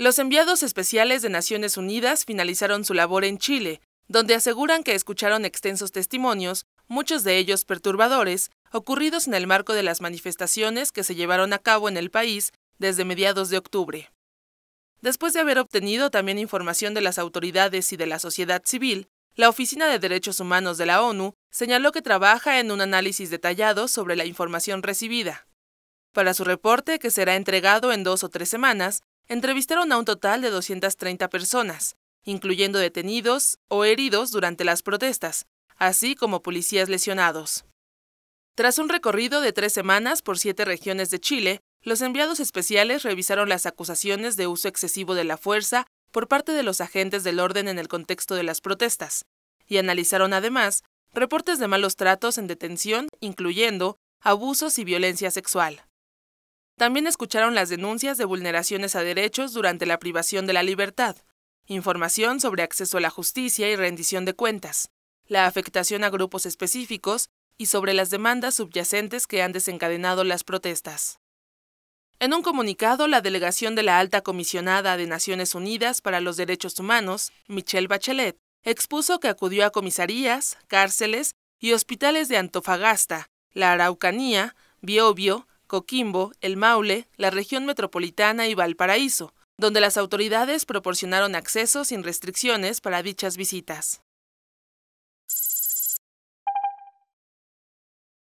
Los enviados especiales de Naciones Unidas finalizaron su labor en Chile, donde aseguran que escucharon extensos testimonios, muchos de ellos perturbadores, ocurridos en el marco de las manifestaciones que se llevaron a cabo en el país desde mediados de octubre. Después de haber obtenido también información de las autoridades y de la sociedad civil, la Oficina de Derechos Humanos de la ONU señaló que trabaja en un análisis detallado sobre la información recibida. Para su reporte, que será entregado en dos o tres semanas, entrevistaron a un total de 230 personas, incluyendo detenidos o heridos durante las protestas, así como policías lesionados. Tras un recorrido de tres semanas por siete regiones de Chile, los enviados especiales revisaron las acusaciones de uso excesivo de la fuerza por parte de los agentes del orden en el contexto de las protestas, y analizaron además reportes de malos tratos en detención, incluyendo abusos y violencia sexual. También escucharon las denuncias de vulneraciones a derechos durante la privación de la libertad, información sobre acceso a la justicia y rendición de cuentas, la afectación a grupos específicos y sobre las demandas subyacentes que han desencadenado las protestas. En un comunicado, la delegación de la alta comisionada de Naciones Unidas para los Derechos Humanos, Michelle Bachelet, expuso que acudió a comisarías, cárceles y hospitales de Antofagasta, la Araucanía, Biobio, Coquimbo, el Maule, la región metropolitana y Valparaíso, donde las autoridades proporcionaron acceso sin restricciones para dichas visitas.